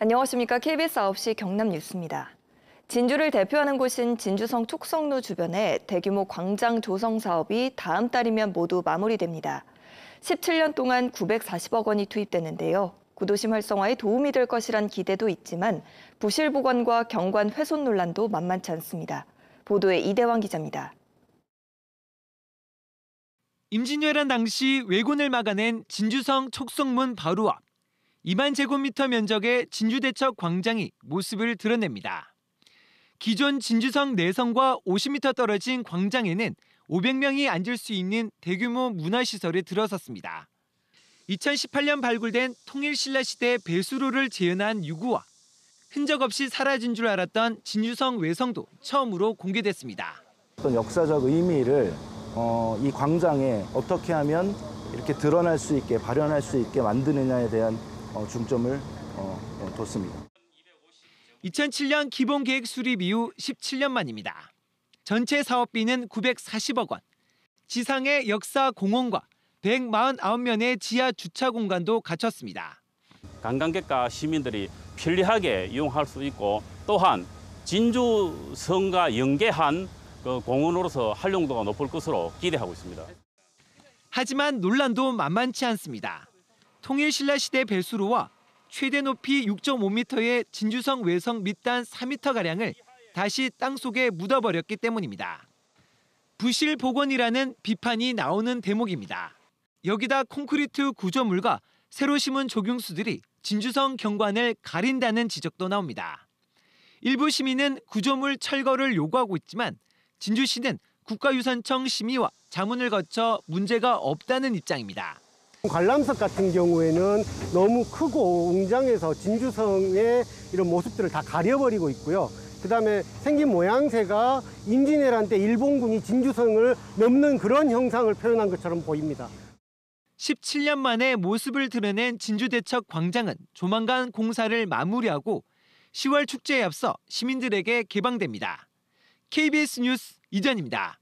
안녕하십니까. KBS 9시 경남 뉴스입니다. 진주를 대표하는 곳인 진주성 촉성로 주변에 대규모 광장 조성 사업이 다음 달이면 모두 마무리됩니다. 17년 동안 940억 원이 투입되는데요. 구도심 활성화에 도움이 될 것이란 기대도 있지만 부실 보관과 경관 훼손 논란도 만만치 않습니다. 보도에 이대왕 기자입니다. 임진왜란 당시 왜군을 막아낸 진주성 촉성문 바로 앞 2만 제곱미터 면적의 진주대처 광장이 모습을 드러냅니다. 기존 진주성 내성과 50m 떨어진 광장에는 500명이 앉을 수 있는 대규모 문화시설이 들어섰습니다. 2018년 발굴된 통일신라시대 배수로를 재현한 유구와 흔적 없이 사라진 줄 알았던 진주성 외성도 처음으로 공개됐습니다. 어떤 역사적 의미를 어, 이 광장에 어떻게 하면 이렇게 드러날 수 있게 발현할 수 있게 만드느냐에 대한 어, 중점을 어, 어, 뒀습니다. 2007년 기본계획 수립 이후 17년 만입니다. 전체 사업비는 940억 원. 지상의 역사 공원과 149면의 지하 주차 공간도 갖췄습니다. 관광객과 시민들이 편리하게 이용할 수 있고 또한 진주성과 연계한 그 공원으로서 활용도가 높을 것으로 기대하고 있습니다. 하지만 논란도 만만치 않습니다. 통일신라 시대 배수로와 최대 높이 6.5m의 진주성 외성 밑단 4m가량을 다시 땅속에 묻어버렸기 때문입니다. 부실 복원이라는 비판이 나오는 대목입니다. 여기다 콘크리트 구조물과 새로 심은 조경수들이 진주성 경관을 가린다는 지적도 나옵니다. 일부 시민은 구조물 철거를 요구하고 있지만 진주시는 국가유산청 심의와 자문을 거쳐 문제가 없다는 입장입니다. 그 관람석 같은 경우에는 너무 크고 웅장해서 진주성의 이런 모습들을 다 가려버리고 있고요. 그 다음에 생긴 모양새가 임진왜란 때 일본군이 진주성을 넘는 그런 형상을 표현한 것처럼 보입니다. 17년 만에 모습을 드러낸 진주대척 광장은 조만간 공사를 마무리하고 10월 축제에 앞서 시민들에게 개방됩니다. KBS 뉴스 이전입니다.